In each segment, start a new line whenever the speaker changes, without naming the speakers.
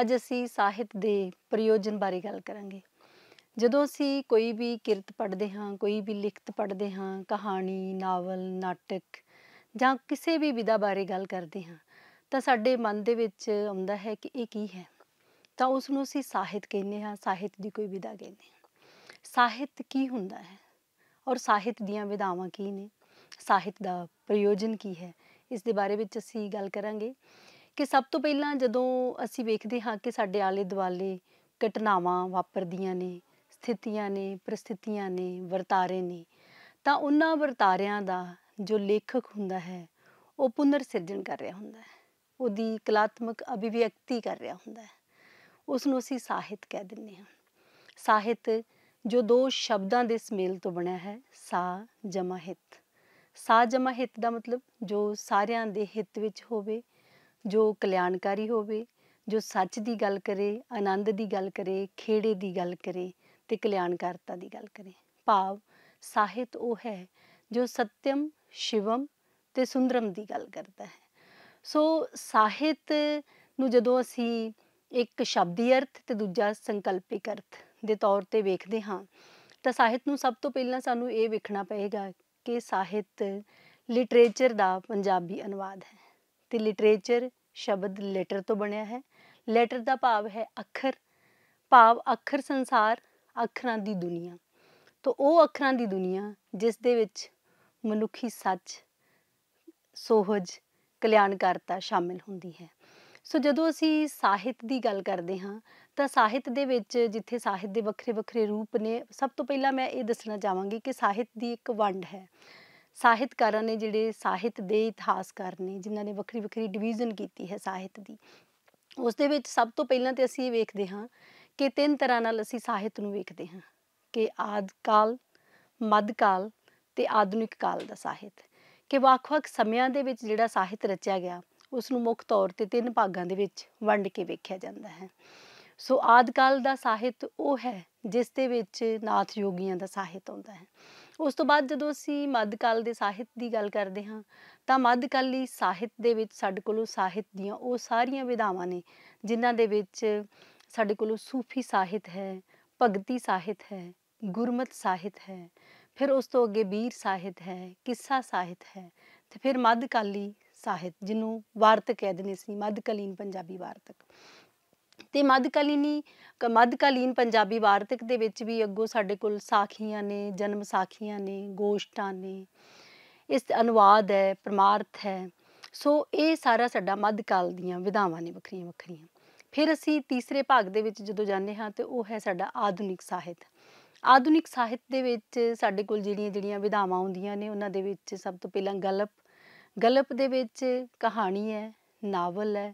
ਅੱਜ ਅਸੀਂ ਸਾਹਿਤ ਦੇ ਪ੍ਰਯੋਜਨ ਬਾਰੇ ਗੱਲ ਕਰਾਂਗੇ ਜਦੋਂ ਅਸੀਂ ਕੋਈ ਵੀ ਕਿਰਤ ਪੜ੍ਹਦੇ ਹਾਂ ਕੋਈ ਵੀ ਲਿਖਤ ਪੜ੍ਹਦੇ ਹਾਂ ਕਹਾਣੀ ਨਾਵਲ ਨਾਟਕ ਜਾਂ ਕਿਸੇ ਵੀ ਵਿਦਾ ਬਾਰੇ ਗੱਲ ਕਰਦੇ ਹਾਂ ਤਾਂ ਸਾਡੇ ਮਨ ਦੇ ਵਿੱਚ ਆਉਂਦਾ ਹੈ ਕਿ ਇਹ ਕੀ ਹੈ ਤਾਂ ਉਸ ਨੂੰ ਅਸੀਂ ਸਾਹਿਤ ਕਹਿੰਦੇ ਹਾਂ ਸਾਹਿਤ ਦੀ ਕੋਈ ਵਿਦਾ ਕਹਿੰਦੇ ਹਾਂ ਸਾਹਿਤ ਕੀ ਹੁੰਦਾ ਹੈ ਔਰ ਸਾਹਿਤ ਦੀਆਂ ਵਿਦਾਵਾਂ ਕੀ ਨੇ ਸਾਹਿਤ ਦਾ ਪ੍ਰਯੋਜਨ ਕੀ ਹੈ ਇਸ ਦੇ ਬਾਰੇ ਵਿੱਚ ਅਸੀਂ ਗੱਲ ਕਰਾਂਗੇ ਕਿ ਸਭ ਤੋਂ ਪਹਿਲਾਂ ਜਦੋਂ ਅਸੀਂ ਵੇਖਦੇ ਹਾਂ ਕਿ ਸਾਡੇ ਆਲੇ ਦੁਆਲੇ ਘਟਨਾਵਾਂ ਵਾਪਰਦੀਆਂ ਨੇ ਸਥਿਤੀਆਂ ਨੇ ਪ੍ਰਸਥਿਤੀਆਂ ਨੇ ਵਰਤਾਰੇ ਨੇ ਤਾਂ ਉਹਨਾਂ ਵਰਤਾਰਿਆਂ ਦਾ ਜੋ ਲੇਖਕ ਹੁੰਦਾ ਹੈ ਉਹ ਪੁਨਰ ਸਿਰਜਣ ਕਰ ਰਿਹਾ ਹੁੰਦਾ ਹੈ ਉਹਦੀ ਕਲਾਤਮਕ ਅਭਿਵਿਅਕਤੀ ਕਰ ਰਿਹਾ ਹੁੰਦਾ ਹੈ ਉਸ ਨੂੰ ਅਸੀਂ ਸਾਹਿਤ ਕਹਿ ਦਿੰਦੇ ਹਾਂ ਸਾਹਿਤ ਜੋ ਦੋ ਸ਼ਬਦਾਂ ਦੇ ਸਮੇਲ ਤੋਂ ਬਣਿਆ ਹੈ ਸਾ ਜਮਾ ਹਿਤ ਸਾ ਜਮਾ ਹਿਤ ਦਾ ਮਤਲਬ ਜੋ ਸਾਰਿਆਂ ਦੇ ਹਿੱਤ ਵਿੱਚ ਹੋਵੇ ਜੋ ਕਲਿਆਣਕਾਰੀ ਹੋਵੇ ਜੋ ਸੱਚ ਦੀ ਗੱਲ ਕਰੇ ਆਨੰਦ ਦੀ ਗੱਲ ਕਰੇ ਖੇੜੇ ਦੀ ਗੱਲ ਕਰੇ ਤੇ ਕਲਿਆਣਕਾਰਤਾ ਦੀ ਗੱਲ ਕਰੇ ਭਾਵ ਸਾਹਿਤ ਉਹ ਹੈ ਜੋ ਸਤਿਅਮ ਸ਼ਿਵਮ ਤੇ ਸੁੰਦਰਮ ਦੀ ਗੱਲ ਕਰਦਾ ਹੈ ਸੋ ਸਾਹਿਤ ਨੂੰ ਜਦੋਂ ਅਸੀਂ ਇੱਕ ਸ਼ਬਦੀ ਅਰਥ ਤੇ ਦੂਜਾ ਸੰਕਲਪਿਕ ਅਰਥ ਦੇ ਤੌਰ ਤੇ ਵੇਖਦੇ ਹਾਂ ਤਾਂ ਸਾਹਿਤ ਨੂੰ ਸਭ ਤੋਂ ਪਹਿਲਾਂ ਸਾਨੂੰ ਇਹ ਵੇਖਣਾ ਪਏਗਾ ਕਿ ਸਾਹਿਤ ਲਿਟਰੇਚਰ ਦਾ ਪੰਜਾਬੀ ਅਨੁਵਾਦ ਹੈ ਤੇ ਲਿਟਰੇਚਰ ਸ਼ਬਦ ਲੈਟਰ ਤੋਂ ਬਣਿਆ ਹੈ ਲੈਟਰ ਦਾ ਭਾਵ ਹੈ ਅੱਖਰ ਭਾਵ ਅੱਖਰ ਸੰਸਾਰ ਅੱਖਰਾਂ ਦੀ ਦੁਨੀਆ ਤਾਂ ਉਹ ਅੱਖਰਾਂ ਦੀ ਦੁਨੀਆ ਜਿਸ ਦੇ ਵਿੱਚ ਮਨੁੱਖੀ ਸੱਚ ਸੋਹਜ ਕਲਿਆਣਕਾਰਤਾ ਸ਼ਾਮਿਲ ਹੁੰਦੀ ਹੈ ਸੋ ਜਦੋਂ ਅਸੀਂ ਸਾਹਿਤ ਦੀ ਗੱਲ ਕਰਦੇ ਹਾਂ ਤਾਂ ਸਾਹਿਤ ਦੇ ਵਿੱਚ ਜਿੱਥੇ ਸਾਹਿਤ ਦੇ ਵੱਖਰੇ ਵੱਖਰੇ ਰੂਪ ਨੇ ਸਭ ਤੋਂ ਪਹਿਲਾਂ ਮੈਂ ਇਹ ਦੱਸਣਾ ਚਾਹਾਂਗੀ ਕਿ ਸਾਹਿਤ ਦੀ ਇੱਕ ਵੰਡ ਹੈ ਸਾਹਿਤਕਾਰਾਂ ਨੇ ਜਿਹੜੇ ਸਾਹਿਤ ਦੇ ਇਤਿਹਾਸਕਾਰ ਨੇ ਜਿਨ੍ਹਾਂ ਨੇ ਵੱਖਰੀ ਵੱਖਰੀ ਡਿਵੀਜ਼ਨ ਕੀਤੀ ਹੈ ਸਾਹਿਤ ਦੀ ਉਸ ਦੇ ਵਿੱਚ ਸਭ ਤੋਂ ਪਹਿਲਾਂ ਤੇ ਅਸੀਂ ਇਹ ਵੇਖਦੇ ਹਾਂ ਕਿ ਤਿੰਨ ਤਰ੍ਹਾਂ ਨਾਲ ਅਸੀਂ ਸਾਹਿਤ ਨੂੰ ਵੇਖਦੇ ਹਾਂ ਕਿ ਆਦ ਕਾਲ ਮੱਧ ਕਾਲ ਤੇ ਆਧੁਨਿਕ ਕਾਲ ਦਾ ਸਾਹਿਤ ਕਿ ਵੱਖ-ਵੱਖ ਸਮਿਆਂ ਦੇ ਵਿੱਚ ਜਿਹੜਾ ਸਾਹਿਤ ਰਚਿਆ ਗਿਆ ਉਸ ਨੂੰ ਮੁੱਖ ਤੌਰ ਤੇ ਤਿੰਨ ਭਾਗਾਂ ਦੇ ਵਿੱਚ ਵੰਡ ਕੇ ਵੇਖਿਆ ਜਾਂਦਾ ਹੈ ਸੋ ਆਦਕਾਲ ਦਾ ਸਾਹਿਤ ਉਹ ਹੈ ਜਿਸ ਦੇ ਵਿੱਚ ਨਾਥ ਯੋਗੀਆਂ ਦਾ ਸਾਹਿਤ ਆਉਂਦਾ ਹੈ ਉਸ ਤੋਂ ਬਾਅਦ ਜਦੋਂ ਅਸੀਂ ਮੱਧਕਾਲ ਦੇ ਸਾਹਿਤ ਦੀ ਗੱਲ ਕਰਦੇ ਹਾਂ ਤਾਂ ਮੱਧਕਾਲੀ ਸਾਹਿਤ ਦੇ ਵਿੱਚ ਸਾਡੇ ਕੋਲੋਂ ਸਾਹਿਤ ਦੀਆਂ ਉਹ ਸਾਰੀਆਂ ਵਿਧਾਵਾਂ ਨੇ ਜਿਨ੍ਹਾਂ ਦੇ ਵਿੱਚ ਸਾਡੇ ਕੋਲੋਂ ਸੂਫੀ ਸਾਹਿਤ ਹੈ ਭਗਤੀ ਸਾਹਿਤ ਹੈ ਗੁਰਮਤ ਸਾਹਿਤ ਹੈ ਫਿਰ ਉਸ ਤੋਂ ਅੱਗੇ ਵੀਰ ਸਾਹਿਤ ਹੈ ਕਿੱਸਾ ਸਾਹਿਤ ਹੈ ਤੇ ਫਿਰ ਮੱਧਕਾਲੀ ਸਾਹਿਤ ਜਿਹਨੂੰ ਵਾਰਤਕ ਕਹਿੰਦੇ ਨੇ ਸੀ ਮੱਧਕਾਲੀਨ ਪੰਜਾਬੀ ਵਾਰਤਕ ਤੇ ਮੱਧਕਾਲੀਨੀ ਮੱਧਕਾਲੀਨ ਪੰਜਾਬੀ ਵਾਰਤਕ ਦੇ ਵਿੱਚ ਵੀ ਅੱਗੋਂ ਸਾਡੇ ਕੋਲ ਸਾਖੀਆਂ ਨੇ ਜਨਮ ਸਾਖੀਆਂ ਨੇ ਗੋਸ਼ਟਾਂ ਨੇ ਇਸ ਅਨੁਵਾਦ ਹੈ ਪਰਮਾਰਥ ਹੈ ਸੋ ਇਹ ਸਾਰਾ ਸਾਡਾ ਮੱਧਕਾਲ ਦੀਆਂ ਵਿਧਾਵਾਂ ਨੇ ਵੱਖਰੀਆਂ ਵੱਖਰੀਆਂ ਫਿਰ ਅਸੀਂ ਤੀਸਰੇ ਭਾਗ ਦੇ ਵਿੱਚ ਜਦੋਂ ਜਾਂਦੇ ਹਾਂ ਤੇ ਉਹ ਹੈ ਸਾਡਾ ਆਧੁਨਿਕ ਸਾਹਿਤ ਆਧੁਨਿਕ ਸਾਹਿਤ ਦੇ ਵਿੱਚ ਸਾਡੇ ਕੋਲ ਜਿਹੜੀਆਂ ਜਿਹੜੀਆਂ ਵਿਧਾਵਾਂ ਆਉਂਦੀਆਂ ਨੇ ਉਹਨਾਂ ਦੇ ਵਿੱਚ ਸਭ ਤੋਂ ਪਹਿਲਾਂ ਗਲਪ ਗਲਪ ਦੇ ਵਿੱਚ ਕਹਾਣੀ ਹੈ ਨਾਵਲ ਹੈ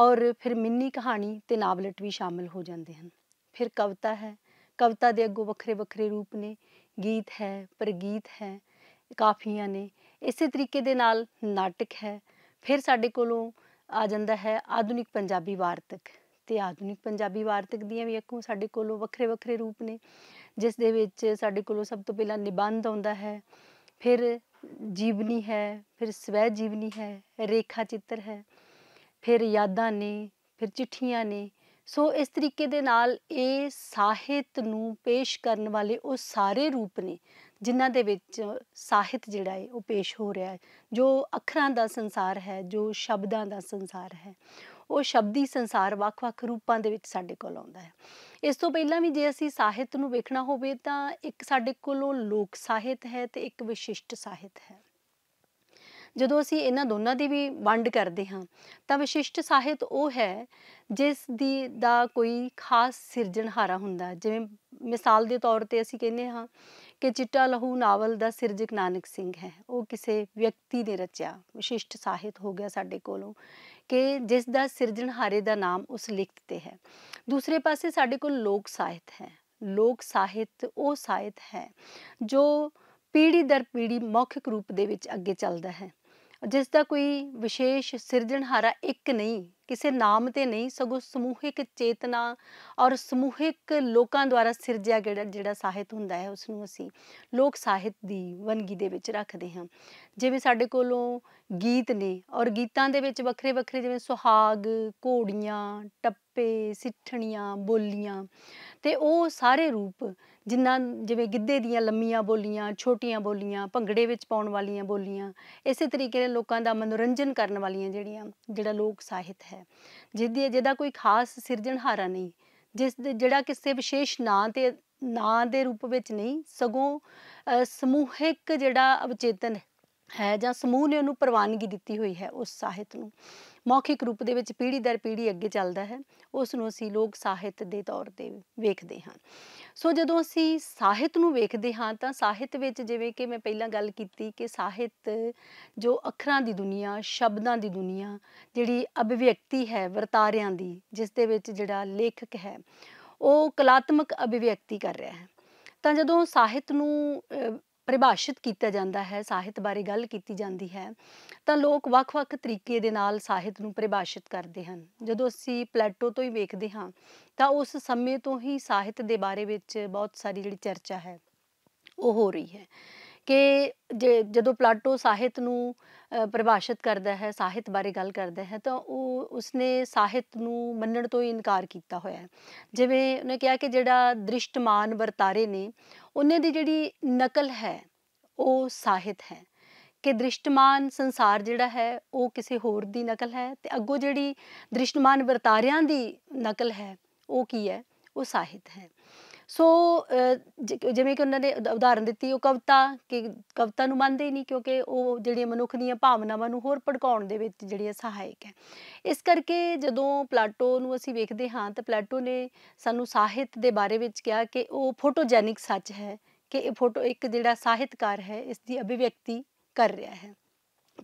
ਔਰ ਫਿਰ ਮਿੰਨੀ ਕਹਾਣੀ ਤੇ ਨਾਵਲਟ ਵੀ ਸ਼ਾਮਿਲ ਹੋ ਜਾਂਦੇ ਹਨ ਫਿਰ ਕਵਿਤਾ ਹੈ ਕਵਿਤਾ ਦੇ ਅੱਗੋਂ ਵੱਖਰੇ ਵੱਖਰੇ ਰੂਪ ਨੇ ਗੀਤ ਹੈ ਪ੍ਰਗੀਤ ਹੈ ਕਾਫੀਆਂ ਨੇ ਇਸੇ ਤਰੀਕੇ ਦੇ ਨਾਲ ਨਾਟਕ ਹੈ ਫਿਰ ਸਾਡੇ ਕੋਲੋਂ ਆ ਜਾਂਦਾ ਹੈ ਆਧੁਨਿਕ ਪੰਜਾਬੀ ਵਾਰਤਕ ਤੇ ਆਧੁਨਿਕ ਪੰਜਾਬੀ ਵਾਰਤਕ ਦੀਆਂ ਵੀ ਇੱਕੋ ਸਾਡੇ ਕੋਲੋਂ ਵੱਖਰੇ ਵੱਖਰੇ ਰੂਪ ਨੇ ਜਿਸ ਦੇ ਵਿੱਚ ਸਾਡੇ ਕੋਲੋਂ ਸਭ ਤੋਂ ਪਹਿਲਾਂ ਨਿਬੰਧ ਆਉਂਦਾ ਹੈ ਫਿਰ ਜੀਵਨੀ ਹੈ ਫਿਰ ਸਵੈ ਜੀਵਨੀ ਹੈ ਰੇਖਾ ਚਿੱਤਰ ਹੈ ਫਿਰ ਯਾਦਾਂ ਨੇ ਫਿਰ ਚਿੱਠੀਆਂ ਨੇ ਸੋ ਇਸ ਤਰੀਕੇ ਦੇ ਨਾਲ ਇਹ ਸਾਹਿਤ ਨੂੰ ਪੇਸ਼ ਕਰਨ ਵਾਲੇ ਉਹ ਸਾਰੇ ਰੂਪ ਨੇ ਜਿਨ੍ਹਾਂ ਦੇ ਵਿੱਚ ਸਾਹਿਤ ਜਿਹੜਾ ਹੈ ਉਹ ਪੇਸ਼ ਹੋ ਰਿਹਾ ਹੈ ਜੋ ਅੱਖਰਾਂ ਦਾ ਸੰਸਾਰ ਹੈ ਜੋ ਸ਼ਬਦਾਂ ਦਾ ਸੰਸਾਰ ਹੈ ਉਹ ਸ਼ਬਦੀ ਸੰਸਾਰ ਵੱਖ-ਵੱਖ ਰੂਪਾਂ ਦੇ ਵਿੱਚ ਸਾਡੇ ਕੋਲ ਆਉਂਦਾ ਹੈ ਇਸ ਤੋਂ ਪਹਿਲਾਂ ਵੀ ਜੇ ਅਸੀਂ ਸਾਹਿਤ ਨੂੰ ਵੇਖਣਾ ਹੋਵੇ ਤਾਂ ਇੱਕ ਸਾਡੇ ਕੋਲ ਲੋਕ ਸਾਹਿਤ ਹੈ ਤੇ ਇੱਕ ਵਿਸ਼ਿਸ਼ਟ ਸਾਹਿਤ ਹੈ ਜਦੋਂ ਅਸੀਂ ਇਹਨਾਂ ਦੋਨਾਂ ਦੀ ਵੀ ਵੰਡ ਕਰਦੇ ਹਾਂ ਤਾਂ ਵਿਸ਼ਿਸ਼ਟ ਸਾਹਿਤ ਉਹ ਹੈ ਜਿਸ ਦੀ ਦਾ ਕੋਈ ਖਾਸ ਸਿਰਜਣਹਾਰਾ ਹੁੰਦਾ ਜਿਵੇਂ ਮਿਸਾਲ ਦੇ ਤੌਰ ਤੇ ਅਸੀਂ ਕਹਿੰਦੇ ਹਾਂ ਕਿ ਚਿੱਟਾ ਲਹੂ ਨਾਵਲ ਦਾ ਸਿਰਜਕ ਨਾਨਕ ਸਿੰਘ ਹੈ ਉਹ ਕਿਸੇ ਵਿਅਕਤੀ ਨੇ ਰਚਿਆ ਵਿਸ਼ਿਸ਼ਟ ਸਾਹਿਤ ਹੋ ਗਿਆ ਸਾਡੇ ਕੋਲੋਂ ਕਿ ਜਿਸ ਦਾ ਸਿਰਜਣਹਾਰੇ ਦਾ ਨਾਮ ਉਸ ਲਿਖਤ ਤੇ ਹੈ ਦੂਸਰੇ ਪਾਸੇ ਸਾਡੇ ਕੋਲ ਲੋਕ ਸਾਹਿਤ ਹੈ ਲੋਕ ਸਾਹਿਤ ਉਹ ਸਾਹਿਤ ਹੈ ਜੋ ਪੀੜੀ ਦਰ ਪੀੜੀ ਮੌਖਿਕ ਰੂਪ ਦੇ ਵਿੱਚ ਅੱਗੇ ਚੱਲਦਾ ਹੈ ਜਿਸ ਦਾ ਕੋਈ ਵਿਸ਼ੇਸ਼ ਸਿਰਜਣਹਾਰਾ ਇੱਕ ਨਹੀਂ ਕਿਸੇ ਨਾਮ ਤੇ ਨਹੀਂ ਸਗੋਂ ਸਮੂਹਿਕ ਚੇਤਨਾ ਔਰ ਸਮੂਹਿਕ ਲੋਕਾਂ ਦੁਆਰਾ ਸਿਰਜਿਆ ਜਿਹੜਾ ਜਿਹੜਾ ਸਾਹਿਤ ਹੁੰਦਾ ਹੈ ਉਸ ਨੂੰ ਅਸੀਂ ਲੋਕ ਸਾਹਿਤ ਦੀ ਵੰਗੀ ਦੇ ਵਿੱਚ ਰੱਖਦੇ ਹਾਂ ਜਿਵੇਂ ਸਾਡੇ ਕੋਲੋਂ ਗੀਤ ਨੇ ਔਰ ਗੀਤਾਂ ਦੇ ਵਿੱਚ ਵੱਖਰੇ ਵੱਖਰੇ ਜਿਵੇਂ ਸੁਹਾਗ ਘੋੜੀਆਂ ਟੱਪੇ ਸਿੱਠਣੀਆਂ ਬੋਲੀਆਂ ਤੇ ਉਹ ਸਾਰੇ ਰੂਪ ਜਿਨ੍ਹਾਂ ਜਿਵੇਂ ਗਿੱਧੇ ਦੀਆਂ ਲੰਮੀਆਂ ਬੋਲੀਆਂ ਛੋਟੀਆਂ ਬੋਲੀਆਂ ਭੰਗੜੇ ਵਿੱਚ ਪਾਉਣ ਵਾਲੀਆਂ ਬੋਲੀਆਂ ਇਸੇ ਤਰੀਕੇ ਨਾਲ ਲੋਕਾਂ ਦਾ ਮਨੋਰੰਜਨ ਕਰਨ ਵਾਲੀਆਂ ਜਿਹੜੀਆਂ ਜਿਹੜਾ ਲੋਕ ਸਾਹਿਤ ਹੈ ਜਿਹਦੀ ਜਿਹਦਾ ਕੋਈ ਖਾਸ ਸਿਰਜਣਹਾਰਾ ਨਹੀਂ ਜਿਸ ਜਿਹੜਾ ਕਿਸੇ ਵਿਸ਼ੇਸ਼ ਨਾਂ ਤੇ ਨਾਂ ਦੇ ਰੂਪ ਵਿੱਚ ਨਹੀਂ ਸਗੋਂ ਸਮੂਹਿਕ ਜਿਹੜਾ ਅਵਚੇਤਨ ਹੈ ਜਾਂ ਸਮੂਹ ਨੇ ਉਹਨੂੰ ਪ੍ਰਵਾਨਗੀ ਦਿੱਤੀ ਹੋਈ ਹੈ ਉਸ ਸਾਹਿਤ ਨੂੰ ਮੌਖਿਕ ਰੂਪ ਦੇ ਵਿੱਚ ਪੀੜ੍ਹੀ ਦਰ ਪੀੜ੍ਹੀ ਅੱਗੇ ਚੱਲਦਾ ਹੈ ਉਸ ਨੂੰ ਅਸੀਂ ਲੋਕ ਸਾਹਿਤ ਦੇ ਤੌਰ ਤੇ ਵੇਖਦੇ ਹਾਂ ਸੋ ਜਦੋਂ ਅਸੀਂ ਸਾਹਿਤ ਨੂੰ ਵੇਖਦੇ ਹਾਂ ਤਾਂ ਸਾਹਿਤ ਵਿੱਚ ਜਿਵੇਂ ਕਿ ਮੈਂ ਪਹਿਲਾਂ ਗੱਲ ਕੀਤੀ ਕਿ ਸਾਹਿਤ ਜੋ ਅੱਖਰਾਂ ਦੀ ਦੁਨੀਆ ਸ਼ਬਦਾਂ ਦੀ ਦੁਨੀਆ ਜਿਹੜੀ ਅਭਿਵਿਅਕਤੀ ਹੈ ਵਰਤਾਰਿਆਂ ਦੀ ਜਿਸ ਦੇ ਵਿੱਚ ਜਿਹੜਾ ਲੇਖਕ ਹੈ ਉਹ ਕਲਾਤਮਕ ਅਭਿਵਿਅਕਤੀ ਕਰ ਰਿਹਾ ਹੈ ਤਾਂ ਜਦੋਂ ਸਾਹਿਤ ਨੂੰ ਪਰਿਭਾਸ਼ਿਤ ਕੀਤਾ ਜਾਂਦਾ ਹੈ ਸਾਹਿਤ ਬਾਰੇ ਗੱਲ ਕੀਤੀ ਜਾਂਦੀ ਹੈ ਤਾਂ ਲੋਕ ਵੱਖ-ਵੱਖ ਤਰੀਕੇ ਦੇ ਨਾਲ ਸਾਹਿਤ ਨੂੰ ਪਰਿਭਾਸ਼ਿਤ ਕਰਦੇ ਹਨ ਜਦੋਂ ਅਸੀਂ ਪਲੇਟੋ ਤੋਂ ਹੀ ਵੇਖਦੇ ਹਾਂ ਤਾਂ ਉਸ ਸਮੇਂ ਤੋਂ ਹੀ ਸਾਹਿਤ ਦੇ ਬਾਰੇ ਵਿੱਚ ਬਹੁਤ ਸਾਰੀ ਜਿਹੜੀ ਚਰਚਾ ਹੈ ਉਹ ਹੋ ਰਹੀ ਹੈ ਕਿ ਜੇ ਜਦੋਂ ਪਲਾਟੋ ਸਾਹਿਤ ਨੂੰ ਪਰਿਭਾਸ਼ਿਤ ਕਰਦਾ ਹੈ ਸਾਹਿਤ ਬਾਰੇ ਗੱਲ ਕਰਦਾ ਹੈ ਤਾਂ ਉਹ ਉਸਨੇ ਸਾਹਿਤ ਨੂੰ ਮੰਨਣ ਤੋਂ ਹੀ ਇਨਕਾਰ ਕੀਤਾ ਹੋਇਆ ਹੈ ਜਿਵੇਂ ਉਹਨੇ ਕਿਹਾ ਕਿ ਜਿਹੜਾ ਦ੍ਰਿਸ਼ਟਮਾਨ ਵਰਤਾਰੇ ਨੇ ਉਹਨੇ ਦੀ ਜਿਹੜੀ ਨਕਲ ਹੈ ਉਹ ਸਾਹਿਤ ਹੈ ਕਿ ਦ੍ਰਿਸ਼ਟਮਾਨ ਸੰਸਾਰ ਜਿਹੜਾ ਹੈ ਉਹ ਕਿਸੇ ਹੋਰ ਦੀ ਨਕਲ ਹੈ ਤੇ ਅੱਗੋਂ ਜਿਹੜੀ ਦ੍ਰਿਸ਼ਟਮਾਨ ਵਰਤਾਰਿਆਂ ਦੀ ਨਕਲ ਹੈ ਉਹ ਕੀ ਹੈ ਉਹ ਸਾਹਿਤ ਹੈ ਸੋ ਜਿਵੇਂ ਕਿ ਉਹਨਾਂ ਨੇ ਉਦਾਹਰਨ ਦਿੱਤੀ ਉਹ ਕਵਿਤਾ ਕਿ ਕਵਿਤਾ ਨੂੰ ਮੰਨਦੇ ਹੀ ਨਹੀਂ ਕਿਉਂਕਿ ਉਹ ਜਿਹੜੀਆਂ ਮਨੁੱਖ ਦੀਆਂ ਭਾਵਨਾਵਾਂ ਨੂੰ ਹੋਰ ਭੜਕਾਉਣ ਦੇ ਵਿੱਚ ਜਿਹੜੀ ਹੈ ਸਹਾਇਕ ਹੈ ਇਸ ਕਰਕੇ ਜਦੋਂ ਪਲਾਟੋ ਨੂੰ ਅਸੀਂ ਵੇਖਦੇ ਹਾਂ ਤਾਂ ਪਲਾਟੋ ਨੇ ਸਾਨੂੰ ਸਾਹਿਤ ਦੇ ਬਾਰੇ ਵਿੱਚ ਕਿਹਾ ਕਿ ਉਹ ਫੋਟੋਜੈਨਿਕ ਸੱਚ ਹੈ ਕਿ ਇਹ ਫੋਟੋ ਇੱਕ ਜਿਹੜਾ ਸਾਹਿਤਕਾਰ ਹੈ ਇਸ ਦੀ ਅਭਿਵਿਅਕਤੀ ਕਰ ਰਿਹਾ ਹੈ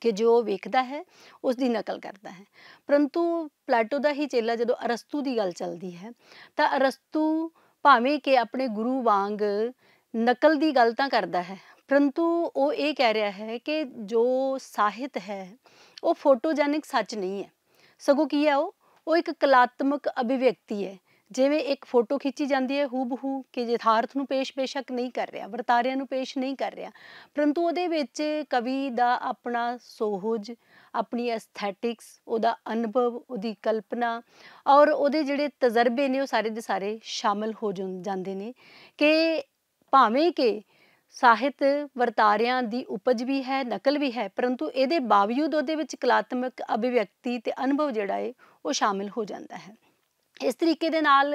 ਕਿ ਜੋ ਵੇਖਦਾ ਹੈ ਉਸ ਦੀ ਨਕਲ ਕਰਦਾ ਹੈ ਪਰੰਤੂ ਪਲਾਟੋ ਦਾ ਹੀ ਚੇਲਾ ਜਦੋਂ ਅਰਸਤੂ ਦੀ ਗੱਲ ਚੱਲਦੀ ਹੈ ਤਾਂ ਅਰਸਤੂ ਭਾਵੇਂ ਕਿ ਆਪਣੇ ਗੁਰੂ ਵਾਂਗ ਨਕਲ ਦੀ ਗੱਲ ਤਾਂ ਕਰਦਾ ਹੈ ਪਰੰਤੂ ਉਹ ਇਹ ਕਹਿ ਰਿਹਾ ਹੈ ਕਿ ਜੋ ਸਾਹਿਤ ਹੈ ਉਹ ਫੋਟੋਜੈਨਿਕ ਸੱਚ ਨਹੀਂ ਹੈ ਸਗੋਂ ਕੀ ਹੈ ਉਹ ਉਹ ਇੱਕ ਕਲਾਤਮਕ ਅਭਿਵਿਅਕਤੀ ਹੈ ਜਿਵੇਂ ਇੱਕ ਫੋਟੋ ਖਿੱਚੀ ਜਾਂਦੀ ਹੈ ਹੂਬਹੂ ਕਿ ਯਥਾਰਥ ਨੂੰ ਪੇਸ਼ ਬੇਸ਼ੱਕ ਨਹੀਂ ਕਰ ਰਿਹਾ ਵਰਤਾਰਿਆਂ ਨੂੰ ਪੇਸ਼ ਨਹੀਂ ਕਰ ਰਿਹਾ ਪਰੰਤੂ ਉਹਦੇ ਵਿੱਚ ਕਵੀ ਦਾ ਆਪਣਾ ਸੋਹਜ ਆਪਣੀ ਐਸਥੈਟਿਕਸ ਉਹਦਾ ਅਨੁਭਵ ਉਹਦੀ ਕਲਪਨਾ ਔਰ ਉਹਦੇ ਜਿਹੜੇ ਤਜਰਬੇ ਨੇ ਉਹ ਸਾਰੇ ਦੇ ਸਾਰੇ ਸ਼ਾਮਲ ਹੋ ਜਾਂਦੇ ਨੇ ਕਿ ਭਾਵੇਂ ਕਿ ਸਾਹਿਤ ਵਰਤਾਰਿਆਂ ਦੀ ਉਪਜ ਵੀ ਹੈ ਨਕਲ ਵੀ ਹੈ ਪਰੰਤੂ ਇਹਦੇ ਬਾਵਜੂਦ ਉਹਦੇ ਵਿੱਚ ਕਲਾਤਮਕ ਅਭਿਵਿਅਕਤੀ ਤੇ ਅਨੁਭਵ ਜਿਹੜਾ ਹੈ ਉਹ ਸ਼ਾਮਿਲ ਹੋ ਜਾਂਦਾ ਹੈ ਇਸ ਤਰੀਕੇ ਦੇ ਨਾਲ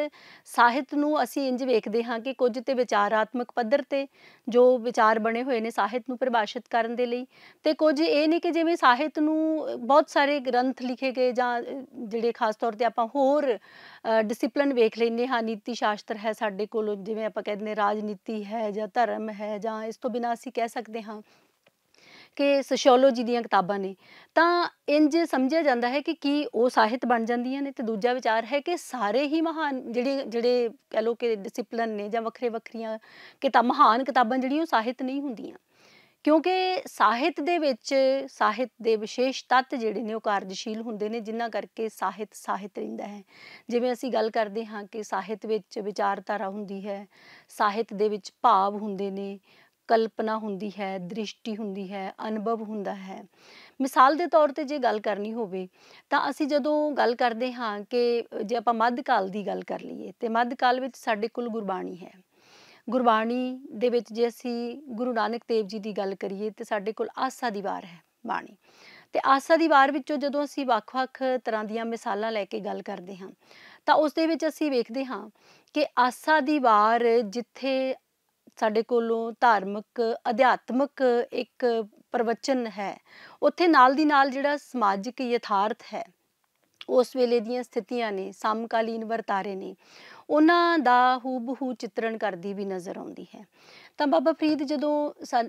ਸਾਹਿਤ ਨੂੰ ਅਸੀਂ ਇੰਜ ਵੇਖਦੇ ਹਾਂ ਕਿ ਕੁਝ ਤੇ ਵਿਚਾਰਾਤਮਕ ਪੱਧਰ ਤੇ ਜੋ ਵਿਚਾਰ ਬਣੇ ਹੋਏ ਨੇ ਸਾਹਿਤ ਨੂੰ ਪਰਿਭਾਸ਼ਿਤ ਕਰਨ ਦੇ ਲਈ ਤੇ ਕੁਝ ਇਹ ਨਹੀਂ ਕਿ ਜਿਵੇਂ ਸਾਹਿਤ ਨੂੰ ਬਹੁਤ ਸਾਰੇ ਗ੍ਰੰਥ ਲਿਖੇ ਗਏ ਜਾਂ ਜਿਹੜੇ ਖਾਸ ਤੌਰ ਤੇ ਆਪਾਂ ਹੋਰ ਡਿਸਪਲਿਨ ਵੇਖ ਲੈਂਦੇ ਹਾਂ ਨੀਤੀ ਸ਼ਾਸਤਰ ਹੈ ਸਾਡੇ ਕੋਲ ਜਿਵੇਂ ਆਪਾਂ ਕਹਿੰਦੇ ਨੇ ਰਾਜਨੀਤੀ ਹੈ ਜਾਂ ਧਰਮ ਹੈ ਜਾਂ ਇਸ ਤੋਂ ਬਿਨਾਂ ਅਸੀਂ ਕਹਿ ਸਕਦੇ ਹਾਂ ਕਿ ਸੋਸ਼ੀਓਲੋਜੀ ਦੀਆਂ ਕਿਤਾਬਾਂ ਨੇ ਤਾਂ ਇੰਜ ਸਮਝਿਆ ਜਾਂਦਾ ਹੈ ਕਿ ਕੀ ਉਹ ਸਾਹਿਤ ਬਣ ਜਾਂਦੀਆਂ ਨੇ ਤੇ ਦੂਜਾ ਵਿਚਾਰ ਹੈ ਕਿ ਸਾਰੇ ਹੀ ਮਹਾਨ ਜਿਹੜੇ ਜਿਹੜੇ ਕਹ ਲੋ ਕਿ ਡਿਸਪਲਿਨ ਨੇ ਜਾਂ ਵੱਖਰੇ ਵੱਖਰੀਆਂ ਕਿਤਾਬ ਮਹਾਨ ਕਿਤਾਬਾਂ ਜਿਹੜੀਆਂ ਸਾਹਿਤ ਨਹੀਂ ਹੁੰਦੀਆਂ ਕਿਉਂਕਿ ਸਾਹਿਤ ਦੇ ਵਿੱਚ ਸਾਹਿਤ ਦੇ ਵਿਸ਼ੇਸ਼ ਤੱਤ ਜਿਹੜੇ ਨੇ ਉਹ ਕਾਰਜਸ਼ੀਲ ਹੁੰਦੇ ਨੇ ਜਿਨ੍ਹਾਂ ਕਰਕੇ ਸਾਹਿਤ ਸਾਹਿਤ ਰਹਿੰਦਾ ਹੈ ਜਿਵੇਂ ਅਸੀਂ ਗੱਲ ਕਰਦੇ ਹਾਂ ਕਿ ਸਾਹਿਤ ਵਿੱਚ ਵਿਚਾਰਧਾਰਾ ਹੁੰਦੀ ਹੈ ਸਾਹਿਤ ਦੇ ਵਿੱਚ ਭਾਵ ਹੁੰਦੇ ਨੇ ਕਲਪਨਾ ਹੁੰਦੀ ਹੈ ਦ੍ਰਿਸ਼ਟੀ ਹੁੰਦੀ ਹੈ ਅਨੁਭਵ ਹੁੰਦਾ ਹੈ ਮਿਸਾਲ ਦੇ ਤੌਰ ਤੇ ਜੇ ਗੱਲ ਕਰਨੀ ਹੋਵੇ ਤਾਂ ਅਸੀਂ ਜਦੋਂ ਗੱਲ ਕਰਦੇ ਹਾਂ ਕਿ ਜੇ ਆਪਾਂ ਮੱਧਕਾਲ ਦੀ ਗੱਲ ਕਰ ਲਈਏ ਤੇ ਮੱਧਕਾਲ ਵਿੱਚ ਸਾਡੇ ਕੋਲ ਗੁਰਬਾਣੀ ਹੈ ਗੁਰਬਾਣੀ ਦੇ ਵਿੱਚ ਜੇ ਅਸੀਂ ਗੁਰੂ ਨਾਨਕ ਦੇਵ ਜੀ ਦੀ ਗੱਲ ਕਰੀਏ ਤੇ ਸਾਡੇ ਕੋਲ ਆਸਾ ਦੀ ਵਾਰ ਹੈ ਬਾਣੀ ਤੇ ਆਸਾ ਦੀ ਵਾਰ ਵਿੱਚੋਂ ਜਦੋਂ ਅਸੀਂ ਵੱਖ-ਵੱਖ ਤਰ੍ਹਾਂ ਦੀਆਂ ਮਿਸਾਲਾਂ ਲੈ ਕੇ ਗੱਲ ਕਰਦੇ ਹਾਂ ਤਾਂ ਉਸ ਦੇ ਵਿੱਚ ਅਸੀਂ ਵੇਖਦੇ ਹਾਂ ਕਿ ਆਸਾ ਦੀ ਵਾਰ ਜਿੱਥੇ ਸਾਡੇ ਕੋਲੋਂ ਧਾਰਮਿਕ ਅਧਿਆਤਮਿਕ ਇੱਕ ਪ੍ਰਵਚਨ ਹੈ ਉੱਥੇ ਨਾਲ ਦੀ ਨਾਲ ਜਿਹੜਾ ਸਮਾਜਿਕ ਯਥਾਰਥ ਹੈ ਉਸ ਵੇਲੇ ਦੀਆਂ ਸਥਿਤੀਆਂ ਨੇ ਸਮਕਾਲੀਨ ਵਰਤਾਰੇ ਨੇ ਉਹਨਾਂ ਦਾ ਹੂਬਹੂ ਚਿੱਤਰਣ ਕਰਦੀ ਵੀ ਨਜ਼ਰ ਆਉਂਦੀ ਹੈ ਤਾਂ ਬਾਬਾ ਫਰੀਦ ਜਦੋਂ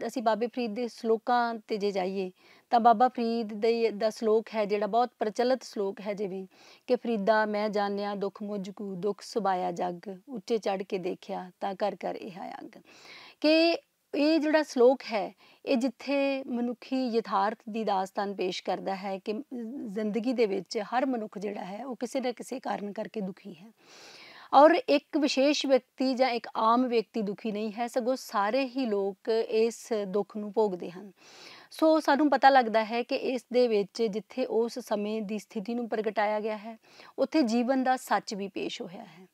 ਅਸੀਂ ਬਾਬੇ ਫਰੀਦ ਦੇ ਸ਼ਲੋਕਾਂ ਤੇ ਜੇ ਜਾਈਏ ਤਾਂ ਬਾਬਾ ਫਰੀਦ ਦੇ ਦਾ ਸ਼ਲੋਕ ਹੈ ਜਿਹੜਾ ਬਹੁਤ ਪ੍ਰਚਲਿਤ ਸ਼ਲੋਕ ਹੈ ਜਿਵੇਂ ਕਿ ਫਰੀਦਾ ਮੈਂ ਜਾਣਿਆ ਦੁੱਖ ਮੁਝ ਕੋ ਦੁੱਖ ਸੁਭਾਇਆ ਜੱਗ ਉੱਚੇ ਚੜ ਕੇ ਦੇਖਿਆ ਤਾਂ ਕਰ ਕਰ ਇਹ ਅੰਗ ਕਿ ਇਹ ਜਿਹੜਾ ਸ਼ਲੋਕ ਹੈ ਇਹ ਜਿੱਥੇ ਮਨੁੱਖੀ ਯਥਾਰਥ ਦੀ ਦਾਸਤਾਨ ਪੇਸ਼ ਕਰਦਾ ਹੈ ਕਿ ਜ਼ਿੰਦਗੀ ਦੇ ਵਿੱਚ ਹਰ ਮਨੁੱਖ ਜਿਹੜਾ ਹੈ ਉਹ ਕਿਸੇ ਨਾ ਕਿਸੇ ਕਾਰਨ ਕਰਕੇ ਦੁਖੀ ਹੈ ਔਰ ਇੱਕ ਵਿਸ਼ੇਸ਼ ਵਿਅਕਤੀ ਜਾਂ ਇੱਕ ਆਮ ਵਿਅਕਤੀ ਦੁਖੀ ਨਹੀਂ ਹੈ ਸਗੋਂ ਸਾਰੇ ਹੀ ਲੋਕ ਇਸ ਦੁੱਖ ਨੂੰ ਭੋਗਦੇ ਹਨ ਸੋ ਸਾਨੂੰ ਪਤਾ ਲੱਗਦਾ ਹੈ ਕਿ ਇਸ ਦੇ ਵਿੱਚ ਜਿੱਥੇ ਉਸ ਸਮੇਂ ਦੀ ਸਥਿਤੀ ਨੂੰ ਪ੍ਰਗਟਾਇਆ ਗਿਆ ਹੈ ਉੱਥੇ ਜੀਵਨ ਦਾ ਸੱਚ ਵੀ ਪੇਸ਼ ਹੋਇਆ ਹੈ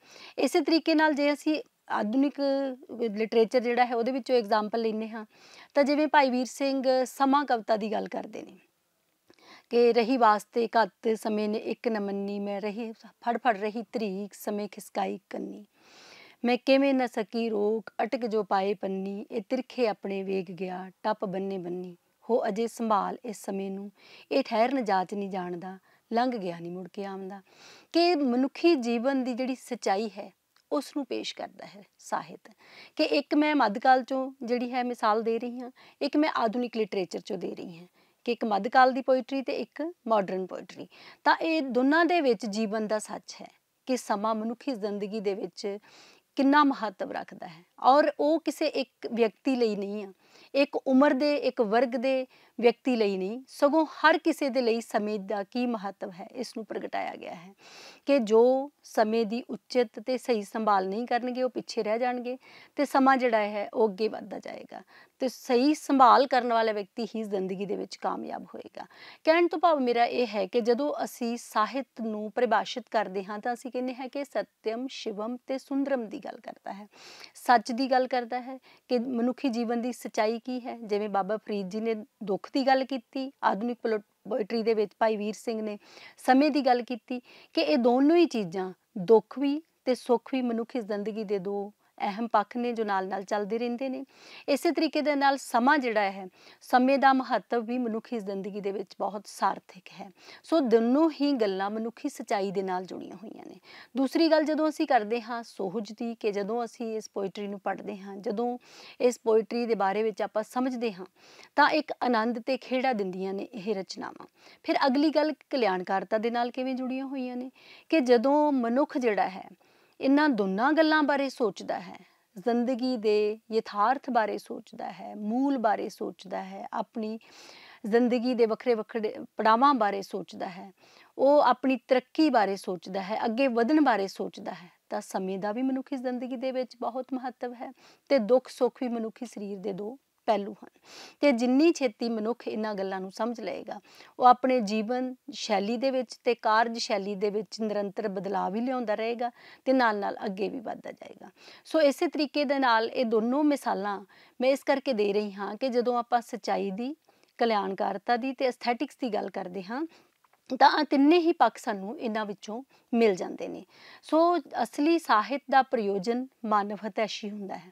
ਇਸੇ ਤਰੀਕੇ ਨਾਲ ਜੇ ਅਸੀਂ ਆਧੁਨਿਕ ਲਿਟਰੇਚਰ ਜਿਹੜਾ ਹੈ ਉਹਦੇ ਵਿੱਚੋਂ ਐਗਜ਼ਾਮਪਲ ਲੈਨੇ ਹਾਂ ਤਾਂ ਜਿਵੇਂ ਭਾਈ ਵੀਰ ਸਿੰਘ ਸਮਾ ਕਵਿਤਾ ਦੀ ਗੱਲ ਕਰਦੇ ਨੇ ਕਿ ਰਹੀ ਵਾਸਤੇ ਘੱਤ ਸਮੇਂ ਨੇ ਇੱਕ ਨਮੰਨੀ ਮੈਂ ਰਹੀ ਫੜ ਫੜ ਰਹੀ ਤਰੀਕ ਸਮੇਂ ਖਿਸਕਾਈ ਕੰਨੀ ਮੈਂ ਕਿਵੇਂ ਨਾ ਸਕੀ ਰੋਕ اٹਕ ਜੋ ਪਾਏ ਪੰਨੀ ਇਹ ਤਿਰਖੇ ਆਪਣੇ ਵੇਗ ਗਿਆ ਟੱਪ ਬੰਨੇ ਬੰਨੀ ਹੋ ਅਜੇ ਸੰਭਾਲ ਇਸ ਸਮੇਂ ਨੂੰ ਇਹ ਠਹਿਰਨ ਜਾਚ ਨਹੀਂ ਜਾਣਦਾ ਲੰਘ ਗਿਆ ਨਹੀਂ ਮੁੜ ਕੇ ਆਉਂਦਾ ਕਿ ਮਨੁੱਖੀ ਜੀਵਨ ਦੀ ਜਿਹੜੀ ਸਚਾਈ ਹੈ ਉਸ ਨੂੰ ਪੇਸ਼ ਕਰਦਾ ਹੈ ਸਾਹਿਤ ਕਿ ਇੱਕ ਮੈਂ ਮੱਧਕਾਲ ਚੋਂ ਜਿਹੜੀ ਹੈ ਮਿਸਾਲ ਦੇ ਰਹੀ ਹਾਂ ਇੱਕ ਮੈਂ ਆਧੁਨਿਕ ਲਿਟਰੇਚਰ ਚੋਂ ਦੇ ਰਹੀ ਹਾਂ ਕਿ ਇੱਕ ਮੱਧਕਾਲ ਦੀ ਪੋਇਟਰੀ ਤੇ ਇੱਕ ਮਾਡਰਨ ਪੋਇਟਰੀ ਤਾਂ ਇਹ ਦੋਨਾਂ ਦੇ ਵਿੱਚ ਜੀਵਨ ਦਾ ਸੱਚ ਹੈ ਕਿ ਸਮਾਂ ਮਨੁੱਖੀ ਜ਼ਿੰਦਗੀ ਦੇ ਵਿੱਚ ਕਿੰਨਾ ਮਹੱਤਵ ਰੱਖਦਾ ਹੈ ਔਰ ਉਹ ਕਿਸੇ ਇੱਕ ਵਿਅਕਤੀ ਲਈ ਨਹੀਂ ਆ ਇੱਕ ਉਮਰ ਦੇ ਇੱਕ ਵਰਗ ਦੇ ਵਿਅਕਤੀ ਲਈ ਨਹੀਂ ਸਗੋਂ ਹਰ ਕਿਸੇ ਦੇ ਲਈ ਸਮੇਂ ਦਾ ਕੀ ਮਹੱਤਵ ਹੈ ਇਸ ਨੂੰ ਪ੍ਰਗਟਾਇਆ ਗਿਆ ਹੈ ਕਿ ਜੋ ਸਮੇਂ ਦੀ ਉਚਿਤ ਤੇ ਸਹੀ ਸੰਭਾਲ ਨਹੀਂ ਕਰਨਗੇ ਉਹ ਪਿੱਛੇ ਰਹਿ ਜਾਣਗੇ ਤੇ ਸਮਾਂ ਜਿਹੜਾ ਹੈ ਉਹ ਅੱਗੇ ਵੱਧਦਾ ਜਾਏਗਾ ਤੇ ਸਹੀ ਸੰਭਾਲ ਕਰਨ ਵਾਲਾ ਵਿਅਕਤੀ ਹੀ ਜ਼ਿੰਦਗੀ ਦੇ ਵਿੱਚ ਕਾਮਯਾਬ ਹੋਏਗਾ ਕਹਿਣ ਤੋਂ ਭਾਵ ਮੇਰਾ ਇਹ ਹੈ ਕਿ ਜਦੋਂ ਅਸੀਂ ਸਾਹਿਤ ਨੂੰ ਪਰਿਭਾਸ਼ਿਤ ਕਰਦੇ ਹਾਂ ਤਾਂ ਅਸੀਂ ਕਹਿੰਦੇ ਹਾਂ ਕਿ ਸਤਿਅਮ ਸ਼ਿਵਮ ਤੇ ਸੁੰਦਰਮ ਦੀ ਗੱਲ ਕਰਦਾ ਹੈ ਸੱਚ ਦੀ ਗੱਲ ਕਰਦਾ ਹੈ ਕਿ ਮਨੁੱਖੀ ਜੀਵਨ ਦੀ ਸਚਾਈ ਕੀ ਹੈ ਜਿਵੇਂ ਬਾਬਾ ਫਰੀਦ ਜੀ ਨੇ ਦੁੱਖ ਦੀ ਗੱਲ ਕੀਤੀ ਆਧੁਨਿਕ ਪੋਇਟਰੀ ਦੇ ਵਿੱਚ ਭਾਈ ਵੀਰ ਸਿੰਘ ਨੇ ਸਮੇਂ ਦੀ ਗੱਲ ਕੀਤੀ ਕਿ ਇਹ ਦੋਨੋਂ ਹੀ ਚੀਜ਼ਾਂ ਦੁੱਖ ਵੀ ਤੇ ਸੁੱਖ ਵੀ ਮਨੁੱਖੀ ਜ਼ਿੰਦਗੀ ਦੇ ਦੋ ਅਹਿਮ ਪੱਖ ਨੇ ਜੋ ਨਾਲ-ਨਾਲ ਚੱਲਦੇ ਰਹਿੰਦੇ ਨੇ ਇਸੇ ਤਰੀਕੇ ਦੇ ਨਾਲ ਸਮਾਂ ਜਿਹੜਾ ਹੈ ਸਮੇਂ ਦਾ ਮਹੱਤਵ ਵੀ ਮਨੁੱਖੀ ਜ਼ਿੰਦਗੀ ਦੇ ਵਿੱਚ ਬਹੁਤ ਸਾਰਥਿਕ ਹੈ ਸੋ ਦੋਨੋਂ ਹੀ ਗੱਲਾਂ ਮਨੁੱਖੀ ਸਚਾਈ ਦੇ ਨਾਲ ਜੁੜੀਆਂ ਹੋਈਆਂ ਨੇ ਦੂਸਰੀ ਗੱਲ ਜਦੋਂ ਅਸੀਂ ਕਰਦੇ ਹਾਂ ਸੋਹਜ ਦੀ ਕਿ ਜਦੋਂ ਅਸੀਂ ਇਸ ਪੋਇਟਰੀ ਨੂੰ ਪੜ੍ਹਦੇ ਹਾਂ ਜਦੋਂ ਇਸ ਪੋਇਟਰੀ ਦੇ ਬਾਰੇ ਵਿੱਚ ਆਪਾਂ ਸਮਝਦੇ ਹਾਂ ਤਾਂ ਇੱਕ ਆਨੰਦ ਤੇ ਖੇੜਾ ਦਿੰਦੀਆਂ ਨੇ ਇਹ ਰਚਨਾਵਾਂ ਫਿਰ ਅਗਲੀ ਗੱਲ ਕਲਿਆਣਕਾਰਤਾ ਦੇ ਨਾਲ ਕਿਵੇਂ ਜੁੜੀਆਂ ਹੋਈਆਂ ਨੇ ਕਿ ਜਦੋਂ ਮਨੁੱਖ ਜਿਹੜਾ ਹੈ ਇਹਨਾਂ ਦੋਨਾਂ ਗੱਲਾਂ ਬਾਰੇ ਸੋਚਦਾ ਹੈ ਜ਼ਿੰਦਗੀ ਦੇ ਯਥਾਰਥ ਬਾਰੇ ਸੋਚਦਾ ਹੈ ਮੂਲ ਬਾਰੇ ਸੋਚਦਾ ਹੈ ਆਪਣੀ ਜ਼ਿੰਦਗੀ ਦੇ ਵੱਖਰੇ ਵੱਖਰੇ ਪੜਾਵਾਂ ਬਾਰੇ ਸੋਚਦਾ ਹੈ ਉਹ ਆਪਣੀ ਤਰੱਕੀ ਬਾਰੇ ਸੋਚਦਾ ਹੈ ਅੱਗੇ ਵਧਣ ਬਾਰੇ ਸੋਚਦਾ ਹੈ ਤਾਂ ਸਮੇਂ ਦਾ ਵੀ ਮਨੁੱਖੀ ਜ਼ਿੰਦਗੀ ਦੇ ਵਿੱਚ ਬਹੁਤ ਮਹੱਤਵ ਹੈ ਤੇ ਦੁੱਖ ਸੁੱਖ ਵੀ ਮਨੁੱਖੀ ਸਰੀਰ ਦੇ ਦੋ ਪਹਿਲੂ ਹਨ ਤੇ ਜਿੰਨੀ ਛੇਤੀ ਮਨੁੱਖ ਇਹਨਾਂ ਗੱਲਾਂ ਨੂੰ ਸਮਝ ਲਏਗਾ ਉਹ ਆਪਣੇ ਜੀਵਨ ਸ਼ੈਲੀ ਦੇ ਵਿੱਚ ਤੇ ਕਾਰਜ ਸ਼ੈਲੀ ਦੇ ਵਿੱਚ ਨਿਰੰਤਰ ਬਦਲਾਅ ਵੀ ਲਿਆਉਂਦਾ ਰਹੇਗਾ ਤੇ ਨਾਲ-ਨਾਲ ਅੱਗੇ ਵੀ ਵਧਦਾ ਜਾਏਗਾ ਸੋ ਇਸੇ ਤਰੀਕੇ ਦੇ ਨਾਲ ਇਹ ਦੋਨੋਂ ਮਿਸਾਲਾਂ ਮੈਂ ਇਸ ਕਰਕੇ ਦੇ ਰਹੀ ਹਾਂ ਕਿ ਜਦੋਂ ਆਪਾਂ ਸਚਾਈ ਦੀ ਕਲਿਆਣਕਾਰਤਾ ਦੀ ਤੇ ਐਸਥੈਟਿਕਸ ਦੀ ਗੱਲ ਕਰਦੇ ਹਾਂ ਤਾਂ ਤਿੰਨੇ ਹੀ ਪੱਖ ਸਾਨੂੰ ਇਹਨਾਂ ਵਿੱਚੋਂ ਮਿਲ ਜਾਂਦੇ ਨੇ ਸੋ ਅਸਲੀ ਸਾਹਿਤ ਦਾ ਪ੍ਰਯੋਜਨ ਮਾਨਵ ਹਿਤੈਸ਼ੀ ਹੁੰਦਾ ਹੈ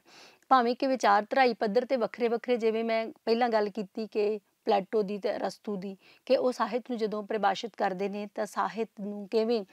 ਭਾਵੇਂ ਕਿ ਵਿਚਾਰ ਧਰਾਈ ਪੱਧਰ ਤੇ ਵੱਖਰੇ ਵੱਖਰੇ ਜਿਵੇਂ ਮੈਂ ਪਹਿਲਾਂ ਗੱਲ ਕੀਤੀ ਕਿ ਪਲੈਟੋ ਦੀ ਤੇ ਅਰਸਤੂ ਦੀ ਕਿ ਉਹ ਸਾਹਿਤ ਨੂੰ ਜਦੋਂ ਪਰਿਭਾਸ਼ਿਤ ਕਰਦੇ ਨੇ ਤਾਂ ਸਾਹਿਤ ਨੂੰ ਕਿਵੇਂ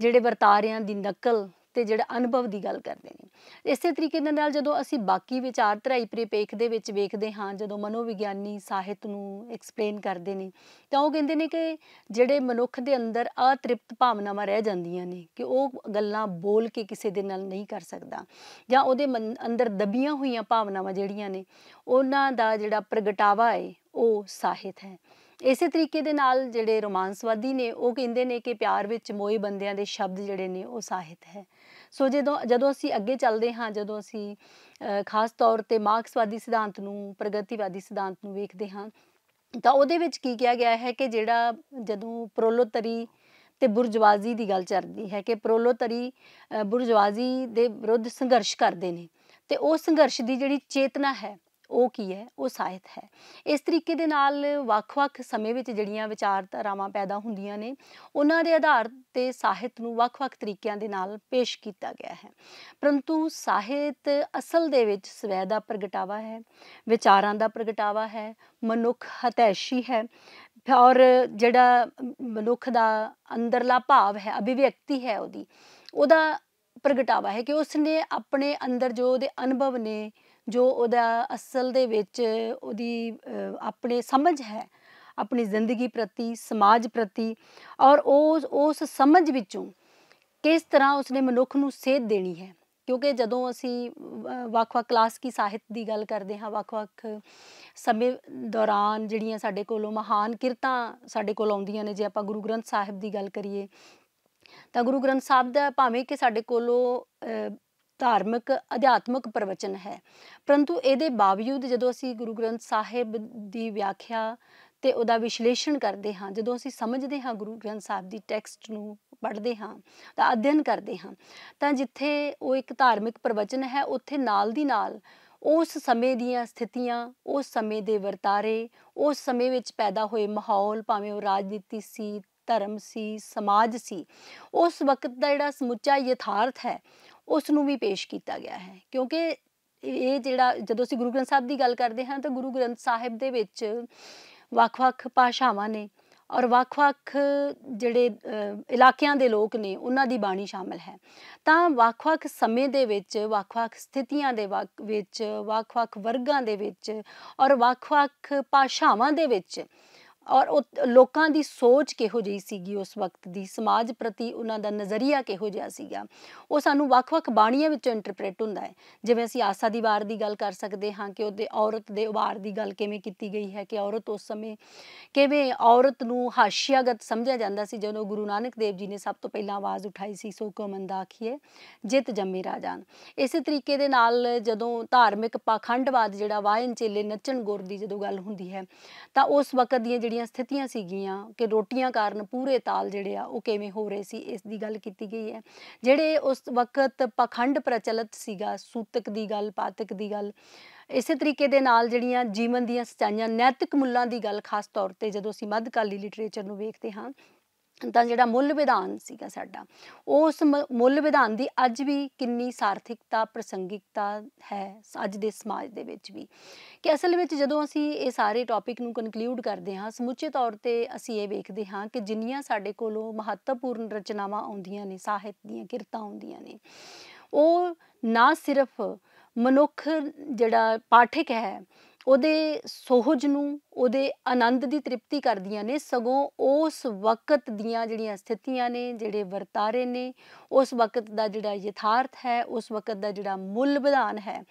ਜਿਹੜੇ ਵਰਤਾਰਿਆਂ ਦੀ ਨਕਲ ਤੇ ਜਿਹੜਾ ਅਨੁਭਵ ਦੀ ਗੱਲ ਕਰਦੇ ਨੇ ਇਸੇ ਤਰੀਕੇ ਦੇ ਨਾਲ ਜਦੋਂ ਅਸੀਂ ਬਾਕੀ ਵਿਚਾਰ ਧਰਾਈ ਪ੍ਰੇਪੇਖ ਦੇ ਵਿੱਚ ਵੇਖਦੇ ਹਾਂ ਜਦੋਂ ਮਨੋਵਿਗਿਆਨੀ ਸਾਹਿਤ ਨੂੰ ਐਕਸਪਲੇਨ ਕਰਦੇ ਨੇ ਤਾਂ ਉਹ ਕਹਿੰਦੇ ਨੇ ਕਿ ਜਿਹੜੇ ਮਨੁੱਖ ਦੇ ਅੰਦਰ ਅਤ੍ਰਿਪਤ ਭਾਵਨਾਵਾਂ ਰਹਿ ਜਾਂਦੀਆਂ ਨੇ ਕਿ ਉਹ ਗੱਲਾਂ ਬੋਲ ਕੇ ਕਿਸੇ ਦੇ ਨਾਲ ਨਹੀਂ ਕਰ ਸਕਦਾ ਜਾਂ ਉਹਦੇ ਅੰਦਰ ਦਬੀਆਂ ਹੋਈਆਂ ਭਾਵਨਾਵਾਂ ਜਿਹੜੀਆਂ ਨੇ ਉਹਨਾਂ ਦਾ ਜਿਹੜਾ ਪ੍ਰਗਟਾਵਾ ਹੈ ਉਹ ਸਾਹਿਤ ਹੈ ਇਸੇ ਤਰੀਕੇ ਦੇ ਨਾਲ ਜਿਹੜੇ ਰੋਮਾਂਸਵਾਦੀ ਨੇ ਉਹ ਕਹਿੰਦੇ ਨੇ ਕਿ ਪਿਆਰ ਵਿੱਚ ਮੋਏ ਬੰਦਿਆਂ ਦੇ ਸ਼ਬਦ ਜਿਹੜੇ ਨੇ ਉਹ ਸਾਹਿਤ ਹੈ ਸੋ ਜਦੋਂ ਜਦੋਂ ਅਸੀਂ ਅੱਗੇ ਚੱਲਦੇ ਹਾਂ ਜਦੋਂ ਅਸੀਂ ਖਾਸ ਤੌਰ ਤੇ ਮਾਰਕਸਵਾਦੀ ਸਿਧਾਂਤ ਨੂੰ ਪ੍ਰਗਤੀਵਾਦੀ ਸਿਧਾਂਤ ਨੂੰ ਵੇਖਦੇ ਹਾਂ ਤਾਂ ਉਹਦੇ ਵਿੱਚ ਕੀ ਕਿਹਾ ਗਿਆ ਹੈ ਕਿ ਜਿਹੜਾ ਜਦੋਂ ਪ੍ਰੋਲੋਤਰੀ ਤੇ ਬੁਰਜਵਾਜ਼ੀ ਦੀ ਗੱਲ ਚੱਲਦੀ ਹੈ ਕਿ ਪ੍ਰੋਲੋਤਰੀ ਬੁਰਜਵਾਜ਼ੀ ਦੇ ਵਿਰੁੱਧ ਸੰਘਰਸ਼ ਕਰਦੇ ਨੇ ਤੇ ਉਹ ਸੰਘਰਸ਼ ਦੀ ਜਿਹੜੀ ਚੇਤਨਾ ਹੈ ਉਹ ਕੀ ਹੈ ਉਹ ਸਾਹਿਤ ਹੈ ਇਸ ਤਰੀਕੇ ਦੇ ਨਾਲ ਵੱਖ-ਵੱਖ ਸਮੇਂ ਵਿੱਚ ਜਿਹੜੀਆਂ ਵਿਚਾਰਧਾਰਾਵਾਂ ਪੈਦਾ ਹੁੰਦੀਆਂ ਨੇ ਉਹਨਾਂ ਦੇ ਆਧਾਰ ਤੇ ਸਾਹਿਤ ਨੂੰ ਵੱਖ-ਵੱਖ ਤਰੀਕਿਆਂ ਦੇ ਨਾਲ ਪੇਸ਼ ਕੀਤਾ ਗਿਆ ਹੈ ਪਰੰਤੂ ਸਾਹਿਤ ਅਸਲ ਦੇ ਵਿੱਚ ਸਵੈ ਦਾ ਪ੍ਰਗਟਾਵਾ ਹੈ ਵਿਚਾਰਾਂ ਦਾ ਪ੍ਰਗਟਾਵਾ ਹੈ ਮਨੁੱਖ ਹਤੈਸ਼ੀ ਹੈ ਔਰ ਜਿਹੜਾ ਮਨੁੱਖ ਦਾ ਅੰਦਰਲਾ ਭਾਵ ਹੈ ਅਭਿਵਿਅਕਤੀ ਹੈ ਉਹਦੀ ਉਹਦਾ ਪ੍ਰਗਟਾਵਾ ਹੈ ਕਿ ਉਸਨੇ ਆਪਣੇ ਅੰਦਰ ਜੋ ਉਹਦੇ ਅਨੁਭਵ ਨੇ ਜੋ ਉਹਦਾ ਅਸਲ ਦੇ ਵਿੱਚ ਉਹਦੀ ਆਪਣੇ ਸਮਝ ਹੈ ਆਪਣੀ ਜ਼ਿੰਦਗੀ ਪ੍ਰਤੀ ਸਮਾਜ ਪ੍ਰਤੀ ਔਰ ਉਸ ਉਸ ਸਮਝ ਵਿੱਚੋਂ ਕਿਸ ਤਰ੍ਹਾਂ ਉਸਨੇ ਮਨੁੱਖ ਨੂੰ ਸੇਧ ਦੇਣੀ ਹੈ ਕਿਉਂਕਿ ਜਦੋਂ ਅਸੀਂ ਵੱਖ-ਵੱਖ ਕਲਾਸ ਕੀ ਸਾਹਿਤ ਦੀ ਗੱਲ ਕਰਦੇ ਹਾਂ ਵੱਖ-ਵੱਖ ਸਮੇਂ ਦੌਰਾਨ ਜਿਹੜੀਆਂ ਸਾਡੇ ਕੋਲੋਂ ਮਹਾਨ ਕਿਰਤਾਂ ਸਾਡੇ ਕੋਲ ਆਉਂਦੀਆਂ ਨੇ ਜੇ ਆਪਾਂ ਗੁਰੂ ਗ੍ਰੰਥ ਸਾਹਿਬ ਦੀ ਗੱਲ ਕਰੀਏ ਤਾਂ ਗੁਰੂ ਗ੍ਰੰਥ ਸਾਹਿਬ ਦਾ ਭਾਵੇਂ ਕਿ ਸਾਡੇ ਕੋਲੋਂ ਧਾਰਮਿਕ ਅਧਿਆਤਮਿਕ ਪ੍ਰਵਚਨ ਹੈ ਪਰੰਤੂ ਇਹਦੇ ਬਾਵਜੂਦ ਜਦੋਂ ਅਸੀਂ ਗੁਰੂ ਗ੍ਰੰਥ ਸਾਹਿਬ ਦੀ ਵਿਆਖਿਆ ਤੇ ਉਹਦਾ ਵਿਸ਼ਲੇਸ਼ਣ ਕਰਦੇ ਹਾਂ ਜਦੋਂ ਅਸੀਂ ਸਮਝਦੇ ਹਾਂ ਗੁਰੂ ਗ੍ਰੰਥ ਸਾਹਿਬ ਦੀ ਟੈਕਸਟ ਨੂੰ ਪੜ੍ਹਦੇ ਹਾਂ ਤਾਂ ਅਧਿਐਨ ਕਰਦੇ ਹਾਂ ਤਾਂ ਜਿੱਥੇ ਉਹ ਇੱਕ ਧਾਰਮਿਕ ਪ੍ਰਵਚਨ ਹੈ ਉੱਥੇ ਨਾਲ ਦੀ ਨਾਲ ਉਸ ਸਮੇਂ ਦੀਆਂ ਸਥਿਤੀਆਂ ਉਸ ਸਮੇਂ ਦੇ ਵਰਤਾਰੇ ਉਸ ਸਮੇਂ ਵਿੱਚ ਪੈਦਾ ਹੋਏ ਮਾਹੌਲ ਭਾਵੇਂ ਉਹ ਰਾਜਨੀਤੀ ਸੀ ਧਰਮ ਸੀ ਸਮਾਜ ਸੀ ਉਸ ਵਕਤ ਦਾ ਜਿਹੜਾ ਸਮੁੱਚਾ ਯਥਾਰਥ ਹੈ ਉਸ ਨੂੰ ਵੀ ਪੇਸ਼ ਕੀਤਾ ਗਿਆ ਹੈ ਕਿਉਂਕਿ ਇਹ ਜਿਹੜਾ ਜਦੋਂ ਅਸੀਂ ਗੁਰੂ ਗ੍ਰੰਥ ਸਾਹਿਬ ਦੀ ਗੱਲ ਕਰਦੇ ਹਾਂ ਤਾਂ ਗੁਰੂ ਗ੍ਰੰਥ ਸਾਹਿਬ ਦੇ ਵਿੱਚ ਵੱਖ-ਵੱਖ ਭਾਸ਼ਾਵਾਂ ਨੇ ਔਰ ਵੱਖ-ਵੱਖ ਜਿਹੜੇ ਇਲਾਕਿਆਂ ਦੇ ਲੋਕ ਨੇ ਉਹਨਾਂ ਦੀ ਬਾਣੀ ਸ਼ਾਮਲ ਹੈ ਤਾਂ ਵੱਖ-ਵੱਖ ਸਮੇਂ ਦੇ ਵਿੱਚ ਵੱਖ-ਵੱਖ ਸਥਿਤੀਆਂ ਦੇ ਵਿੱਚ ਵੱਖ-ਵੱਖ ਵਰਗਾਂ ਦੇ ਵਿੱਚ ਔਰ ਵੱਖ-ਵੱਖ ਭਾਸ਼ਾਵਾਂ ਦੇ ਵਿੱਚ ਔਰ ਲੋਕਾਂ ਦੀ ਸੋਚ ਕਿਹੋ ਜਿਹੀ ਸੀਗੀ ਉਸ ਵਕਤ ਦੀ ਸਮਾਜ ਪ੍ਰਤੀ ਉਹਨਾਂ ਦਾ ਨਜ਼ਰੀਆ ਕਿਹੋ ਜਿਹਾ ਸੀਗਾ ਉਹ ਸਾਨੂੰ ਵੱਖ-ਵੱਖ ਬਾਣੀਆਂ ਵਿੱਚੋਂ ਇੰਟਰਪ੍ਰੀਟ ਹੁੰਦਾ ਹੈ ਜਿਵੇਂ ਅਸੀਂ ਆਸਾ ਦੀ ਵਾਰ ਦੀ ਗੱਲ ਕਰ ਸਕਦੇ ਹਾਂ ਕਿ ਉਹਦੇ ਔਰਤ ਦੇ ਉਭਾਰ ਦੀ ਗੱਲ ਕਿਵੇਂ ਕੀਤੀ ਗਈ ਹੈ ਕਿ ਔਰਤ ਉਸ ਸਮੇਂ ਕਿਵੇਂ ਔਰਤ ਨੂੰ ਹਾਸ਼ੀਆਗਤ ਸਮਝਿਆ ਜਾਂਦਾ ਸੀ ਜਦੋਂ ਗੁਰੂ ਨਾਨਕ ਦੇਵ ਜੀ ਨੇ ਸਭ ਤੋਂ ਪਹਿਲਾਂ ਆਵਾਜ਼ ਉਠਾਈ ਸੀ ਸੋ ਕੋ ਮੰਦਾਖੀਏ ਜਿਤ ਜੰਮੇ ਰਾਜਾਨ ਇਸੇ ਤਰੀਕੇ ਦੇ ਨਾਲ ਜਦੋਂ ਧਾਰਮਿਕ ਪਖੰਡਵਾਦ ਜਿਹੜਾ ਵਾਹਨ ਚੇਲੇ ਨੱਚਣ ਗੁਰ ਦੀ ਜਦੋਂ ਗੱਲ ਹੁੰਦੀ ਹੈ ਤਾਂ ਉਸ ਵਕਤ ਦੀਆਂ ਜਿਹੜੀਆਂ ਸਥਿਤੀਆਂ ਸੀਗੀਆਂ ਕਿ ਰੋਟੀਆਂ ਕਾਰਨ ਪੂਰੇ ਤਾਲ ਜਿਹੜੇ ਆ ਉਹ ਕਿਵੇਂ ਹੋ ਰਹੇ ਸੀ ਇਸ ਦੀ ਗੱਲ ਕੀਤੀ ਗਈ ਹੈ ਜਿਹੜੇ ਉਸ ਵਕਤ ਪਖੰਡ ਪ੍ਰਚਲਿਤ ਸੀਗਾ ਸੂਤਕ ਦੀ ਗੱਲ ਪਾਤਕ ਦੀ ਗੱਲ ਇਸੇ ਤਰੀਕੇ ਦੇ ਨਾਲ ਜਿਹੜੀਆਂ ਜੀਵਨ ਦੀਆਂ ਸਚਾਈਆਂ ਨੈਤਿਕ ਮੁੱਲਾਂ ਦੀ ਗੱਲ ਖਾਸ ਤੌਰ ਤੇ ਜਦੋਂ ਅਸੀਂ ਮੱਧਕਾਲੀ ਲਿਟਰੇਚਰ ਨੂੰ ਵੇਖਦੇ ਹਾਂ ਤਾਂ ਜਿਹੜਾ ਮੁੱਲ ਵਿਧਾਨ ਸੀਗਾ ਸਾਡਾ ਉਸ ਮੁੱਲ ਵਿਧਾਨ ਦੀ ਅੱਜ ਵੀ ਕਿੰਨੀ ਸਾਰਥਿਕਤਾ ਪ੍ਰਸੰਗਿਕਤਾ ਹੈ ਅੱਜ ਦੇ ਸਮਾਜ ਦੇ ਵਿੱਚ ਵੀ ਕਿ ਅਸਲ ਵਿੱਚ ਜਦੋਂ ਅਸੀਂ ਇਹ ਸਾਰੇ ਟੌਪਿਕ ਨੂੰ ਕਨਕਲੂਡ ਕਰਦੇ ਹਾਂ ਸਮੁੱਚੇ ਤੌਰ ਤੇ ਅਸੀਂ ਇਹ ਵੇਖਦੇ ਹਾਂ ਕਿ ਜਿੰਨੀਆਂ ਸਾਡੇ ਕੋਲੋਂ ਮਹੱਤਵਪੂਰਨ ਰਚਨਾਵਾਂ ਆਉਂਦੀਆਂ ਨੇ ਸਾਹਿਤ ਦੀਆਂ ਕਿਰਤਾਂ ਆਉਂਦੀਆਂ ਨੇ ਉਹ ਨਾ ਸਿਰਫ ਮਨੁੱਖ ਜਿਹੜਾ ਪਾਠਕ ਹੈ ਉਹਦੇ ਸੋਹਜ ਨੂੰ ਉਹਦੇ ਆਨੰਦ ਦੀ ਤ੍ਰਿਪਤੀ ਕਰਦੀਆਂ ਨੇ ਸਗੋਂ ਉਸ ਵਕਤ ਦੀਆਂ ਜਿਹੜੀਆਂ ਸਥਿਤੀਆਂ ਨੇ ਜਿਹੜੇ ਵਰਤਾਰੇ ਨੇ ਉਸ ਵਕਤ ਦਾ ਜਿਹੜਾ ਯਥਾਰਥ ਹੈ ਉਸ ਵਕਤ ਦਾ ਜਿਹੜਾ ਮੁੱਲ ਵਿਧਾਨ ਹੈ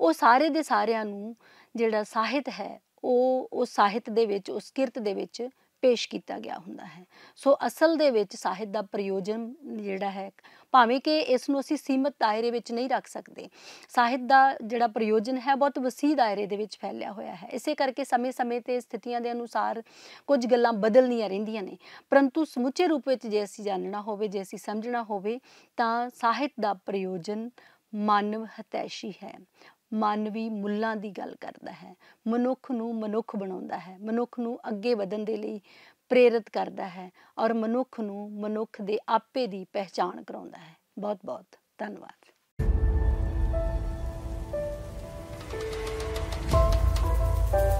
ਉਹ ਸਾਰੇ ਦੇ ਸਾਰਿਆਂ ਨੂੰ ਜਿਹੜਾ ਸਾਹਿਤ ਹੈ ਉਹ ਉਹ ਸਾਹਿਤ ਦੇ ਵਿੱਚ ਉਸ ਕਿਰਤ ਦੇ ਵਿੱਚ ਪੇਸ਼ ਕੀਤਾ ਗਿਆ ਹੁੰਦਾ ਹੈ ਸੋ ਅਸਲ ਦੇ ਵਿੱਚ ਸਾਹਿਤ ਦਾ ਪ੍ਰਯੋਜਨ ਜਿਹੜਾ ਹੈ ਭਾਵੇਂ ਕਿ ਇਸ ਨੂੰ ਅਸੀਂ ਸੀਮਤ ਦਾਇਰੇ ਵਿੱਚ ਨਹੀਂ ਰੱਖ ਸਕਦੇ ਸਾਹਿਤ ਦਾ ਜਿਹੜਾ ਪ੍ਰਯੋਜਨ ਹੈ ਬਹੁਤ ਵਸੀਹ ਦਾਇਰੇ ਦੇ ਵਿੱਚ ਫੈਲਿਆ ਹੋਇਆ ਹੈ ਇਸੇ ਕਰਕੇ ਸਮੇਂ-ਸਮੇਂ ਤੇ ਸਥਿਤੀਆਂ ਦੇ ਅਨੁਸਾਰ ਕੁਝ ਗੱਲਾਂ ਬਦਲਣੀਆਂ ਰਹਿੰਦੀਆਂ ਨੇ ਪਰੰਤੂ ਸਮੁੱਚੇ ਰੂਪ ਵਿੱਚ ਜੇ ਅਸੀਂ ਜਾਣਨਾ ਹੋਵੇ ਜੇ ਅਸੀਂ ਸਮਝਣਾ ਹੋਵੇ ਤਾਂ ਸਾਹਿਤ ਦਾ ਪ੍ਰਯੋਜਨ ਮਾਨਵ ਹਤੈਸ਼ੀ ਹੈ ਮਨ ਵੀ ਮੁੱਲਾਂ ਦੀ ਗੱਲ ਕਰਦਾ ਹੈ ਮਨੁੱਖ ਨੂੰ ਮਨੁੱਖ ਬਣਾਉਂਦਾ ਹੈ ਮਨੁੱਖ ਨੂੰ ਅੱਗੇ ਵਧਣ ਦੇ ਲਈ ਪ੍ਰੇਰਿਤ ਕਰਦਾ ਹੈ ਔਰ ਮਨੁੱਖ ਨੂੰ ਮਨੁੱਖ ਦੇ ਆਪੇ ਦੀ ਪਹਿਚਾਣ ਕਰਾਉਂਦਾ ਹੈ ਬਹੁਤ ਬਹੁਤ ਧੰਨਵਾਦ thank you